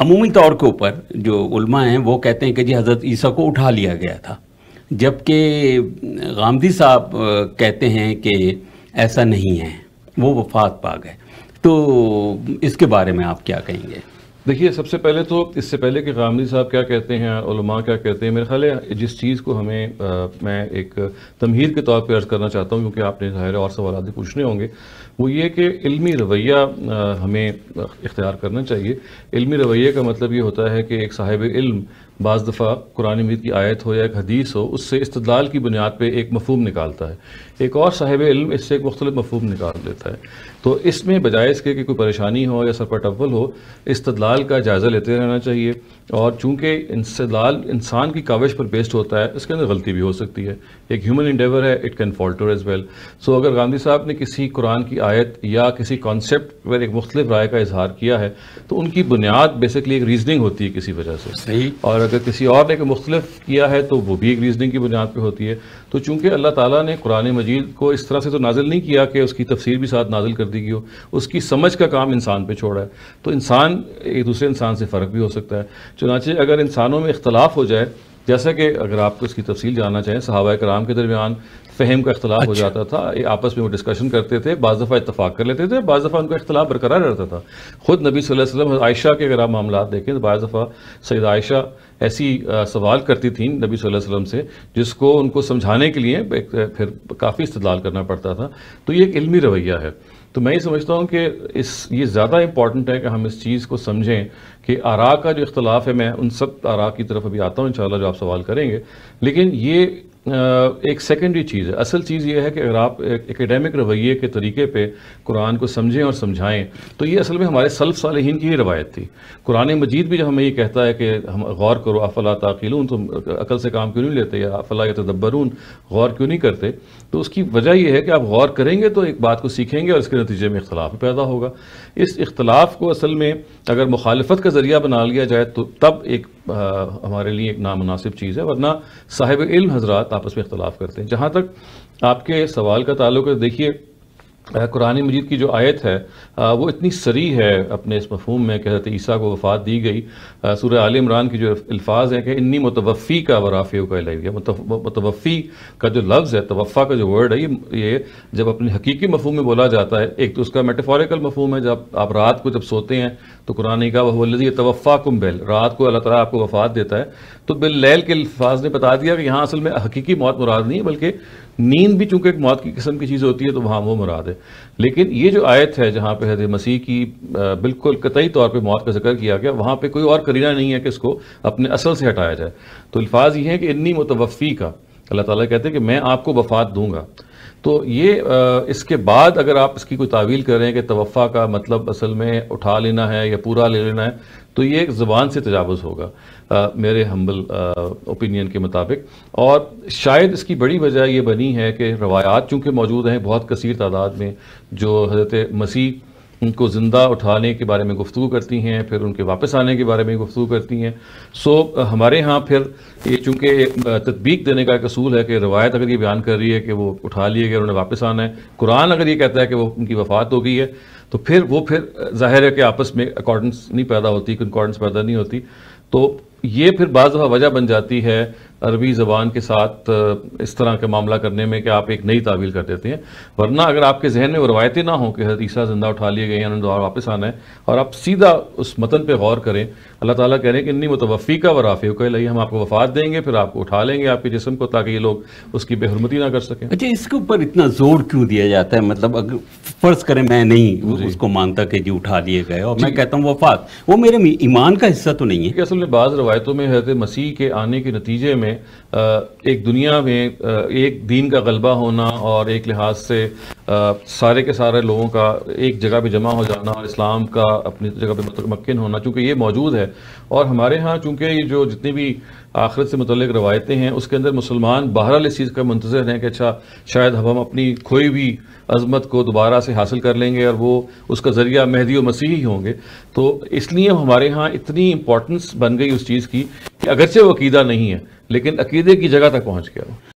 अमूमी तौर के ऊपर जो उलमा हैं वो कहते हैं कि जी हज़रत ईसा को उठा लिया गया था जबकि गांधी साहब कहते हैं कि ऐसा नहीं है वो वफात पा गए तो इसके बारे में आप क्या कहेंगे देखिए सबसे पहले तो इससे पहले कि गामदी साहब क्या कहते हैं उलमा क्या कहते हैं मेरे ख्याल है जिस चीज़ को हमें आ, मैं एक तमहीर के तौर पर अर्ज़ करना चाहता हूँ क्योंकि आपने ज़ाहिर और सवाल आदि पूछने होंगे वो ये कि इल्मी रवैया हमें इख्तियार करना चाहिए इल्मी रवैये का मतलब ये होता है कि एक साहिब इल्म बज़ दफ़ा कुरान मजीद की आयत हो या एक हदीस हो उससे इस्तलाल की बुनियाद पर एक मफहम निकालता है एक और साहिब इल्म इससे एक मख्तल मफहम निकाल देता है तो इसमें बजाय इसके कि कोई परेशानी हो या सरपट अव्वल हो इस्तलाल इंसलाल का जायज़ा लेते रहना चाहिए और चूँकि इंसलाल इंसान की काविश पर बेस्ड होता है इसके अंदर गलती भी हो सकती है एक ह्यूमन इंडेवर है it can falter as well so अगर गांधी साहब ने किसी कुरान की आयत या किसी कॉन्सेप्ट पर एक मुख्तलिफ राय का इजहार किया है तो उनकी बुनियाद बेसिकली एक रीजनिंग होती है किसी वजह से सही और अगर किसी और ने मुख्तलिफ किया है तो वो भी एक रीजनिंग की बुनियाद पर होती है तो चूंकि अल्लाह ताला ने कुरान मजीद को इस तरह से तो नाजिल नहीं किया कि उसकी तफसीर भी साथ नाजिल कर दी गई हो उसकी समझ का काम इंसान पर छोड़ा है तो इंसान एक दूसरे इंसान से फ़र्क भी हो सकता है चुनाचे अगर इंसानों में इख्तलाफ हो जाए जैसा कि अगर आपको इसकी तफसील जानना चाहें सहाबा कराम के दरमियान फ़हम का अख्तिलाफ अच्छा। हो जाता था आपस में वो डिस्कशन करते थे बज़ दफ़ा इतफाक़ कर लेते थे बज़ दफ़ा उनका अख्तलाफ बरकरार रहता था ख़ुद नबी सल्लल्लाहु अलैहि वसल्लम आयशा के अगर आप मामला देखें तो बज़ दफ़ा सैद आयशा ऐसी सवाल करती थी नबी सल्लल्लाहु अलैहि वसल्लम से जिसको उनको समझाने के लिए फिर काफ़ी इस्तलाल करना पड़ता था तो ये एक इलमी रवैया है तो मैं ये समझता हूँ कि इस ये ज़्यादा इंपॉर्टेंट है कि हम इस चीज़ को समझें कि आरा का जो इख्तलाफ है मैं उन सब आरा की तरफ अभी आता हूँ इन जो आप सवाल करेंगे लेकिन ये एक सेकेंडरी चीज़ है असल चीज़ यह है कि अगर आप एकेडमिक रवैये के तरीके पे कुरान को समझें और समझाएं तो ये असल में हमारे सल्फ सालहीन की ही रवायत थी कुरान मजीद भी जब हमें ये कहता है कि हम गौर करो अफला ताकिलून तो अकल से काम क्यों नहीं लेते या अफला तदब्बरून गौर क्यों नहीं करते तो उसकी वजह यह है कि आप गौर करेंगे तो एक बात को सीखेंगे और इसके नतीजे में इख्तलाफ पैदा होगा इस इख्तलाफ को असल में अगर मुखालफत का ज़रिया बना लिया जाए तो तब एक हमारे लिए एक नामनासिब चीज़ है वरना साहिब इल्म हजरात आपस में इख्तलाफ करते हैं जहाँ तक आपके सवाल का ताल्लुक है देखिए कुरान मजीद की जो आयत है वो इतनी सरी है अपने इस मफहम में कि हज़रत ईसा को वफ़ात दी गई सूर्य आल इमरान की जो अल्फाज है कि इन्नी मुतवफ़ी का वराफ़ी का लग मुतवफ़ी का जो लफ्ज़ है तवफ़ा का जो वर्ड है ये ये जब अपने हकीकी मफहम में बोला जाता है एक तो उसका मेटाफोरिकल मफहम है जब आप रात को जब सोते हैं तो कुरान का वह वहलजी तवफ़ा कुम बैल रात को अल्लाह तला आपको वफ़ात देता है तो बिल लैल के अल्फाज ने बता दिया कि यहाँ असल में हकीकी मौत मुराद नहीं है बल्कि नींद भी चूंकि एक मौत की किस्म की चीज़ होती है तो वहाँ वो मुराद है लेकिन ये जो आयत है जहाँ पे हद मसीह की बिल्कुल कतई तौर पे मौत का जिक्र किया गया वहाँ पे कोई और करीना नहीं है कि इसको अपने असल से हटाया जाए तो अल्फाज ये हैं कि इन्नी मुतवफ़ी का अल्लाह ताला कहते हैं कि मैं आपको वफात दूंगा तो ये इसके बाद अगर आप इसकी कोई तावील करें कि तवफ़ा का मतलब असल में उठा लेना है या पूरा ले लेना है तो ये एक ज़बान से तजावज़ होगा आ, मेरे हम्बल ओपिनियन के मुताबिक और शायद इसकी बड़ी वजह ये बनी है कि रवायात चूँकि मौजूद हैं बहुत कसर तादाद में जो हज़रत मसीह उनको ज़िंदा उठाने के बारे में गुफ्तु करती हैं फिर उनके वापस आने के बारे में गुफ्तु करती हैं सो हमारे यहाँ फिर ये चूँकि तदबीक देने का एक असूल है कि रवायत अगर ये बयान कर रही है कि वो उठा लिए गए उन्हें वापस आना है कुरान अगर ये कहता है कि वो उनकी वफात हो गई है तो फिर वो फिर जाहिर है कि आपस में अकॉर्डेंस नहीं पैदा होती कंकॉर्डेंस पैदा नहीं होती तो ये फिर बाज़ वजह बन जाती है अरबी ज़बान के साथ इस तरह के मामला करने में कि आप एक नई तावील कर देते हैं वरना अगर आपके जहन में वो रवायतें ना हों कि हदीसा ज़िंदा उठा लिए गए हैं वापस आना है और आप सीधा उस मतन पर गौर करें अल्लाह ताला कह रहे हैं कि इन्नी मुतवफ़ी का वराफ़ी हो लही हम आपको वफात देंगे फिर आपको उठा लेंगे आपके जिसम को ताकि ये लोग उसकी बेहरमती ना कर सकें अच्छा इसके ऊपर इतना ज़ोर क्यों दिया जाता है मतलब अगर फ़र्ज़ करें मैं नहीं उसको मानता कि जी उठा लिए गए और मैं कहता हूँ वफात वो मेरे ईमान का हिस्सा तो नहीं है असल में बाज़ रवायतों में हजरत मसीह के आने के नतीजे में एक दुनिया में एक दीन का गलबा होना और एक लिहाज से आ, सारे के सारे लोगों का एक जगह पे जमा हो जाना और इस्लाम का अपनी जगह पे मक्न होना चूँकि ये मौजूद है और हमारे यहाँ चूँकि ये जो जितनी भी आखिरत से मतलब रवायतें हैं उसके अंदर मुसलमान बहरहाल इस चीज़ का मंतज़र हैं कि अच्छा शायद अब हम अपनी खोई हुई अजमत को दोबारा से हासिल कर लेंगे और वो उसका ज़रिया मेहदी व ही होंगे तो इसलिए हमारे यहाँ इतनी इम्पोर्टेंस बन गई उस चीज़ की कि अगरचे वो अकीदा नहीं है लेकिन अकीदे की जगह तक पहुँच गया